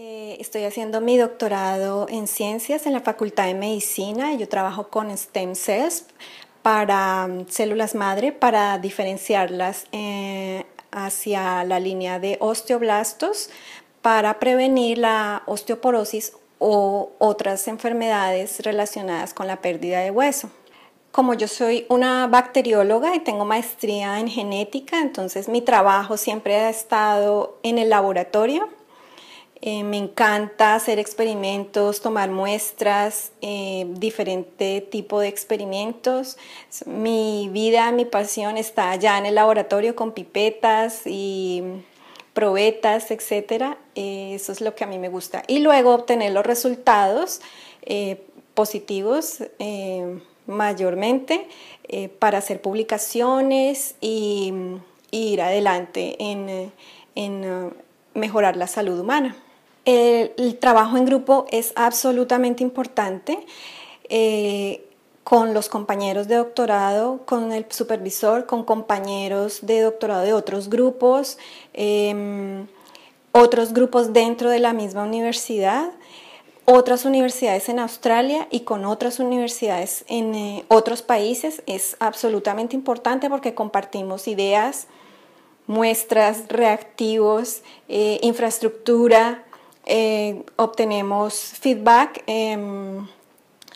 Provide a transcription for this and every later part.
Eh, estoy haciendo mi doctorado en ciencias en la Facultad de Medicina y yo trabajo con stem cells para mm, células madre para diferenciarlas eh, hacia la línea de osteoblastos para prevenir la osteoporosis o otras enfermedades relacionadas con la pérdida de hueso. Como yo soy una bacterióloga y tengo maestría en genética, entonces mi trabajo siempre ha estado en el laboratorio eh, me encanta hacer experimentos, tomar muestras, eh, diferente tipo de experimentos. Mi vida, mi pasión está allá en el laboratorio con pipetas y probetas, etc. Eh, eso es lo que a mí me gusta. Y luego obtener los resultados positivos mayormente para hacer publicaciones y, ir adelante en mejorar la salud humana. El, trabajo en grupo es absolutamente importante. Eh, con los compañeros de doctorado, con el supervisor, con compañeros de doctorado de otros grupos, em, otros grupos dentro de la misma universidad, otras universidades en Australia y con otras universidades en eh, otros países. Es absolutamente importante porque compartimos ideas, muestras, reactivos, eh, infraestructura, eh, obtenemos feedback, em,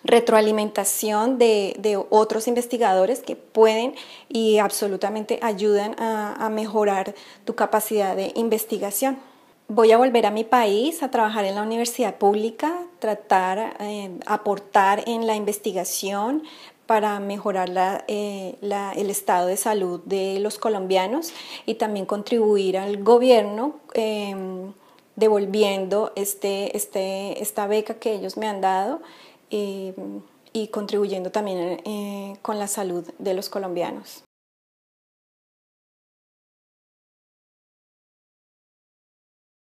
retroalimentación de, otros investigadores que pueden y absolutamente ayudan a, mejorar tu capacidad de investigación. Voy a volver a mi país a trabajar en la universidad pública, tratar, de em, aportar en la investigación, para mejorar eh, el estado de salud de los colombianos y también contribuir al gobierno em, devolviendo este, este, esta beca que ellos me han dado eh, y contribuyendo también eh, con la salud de los colombianos.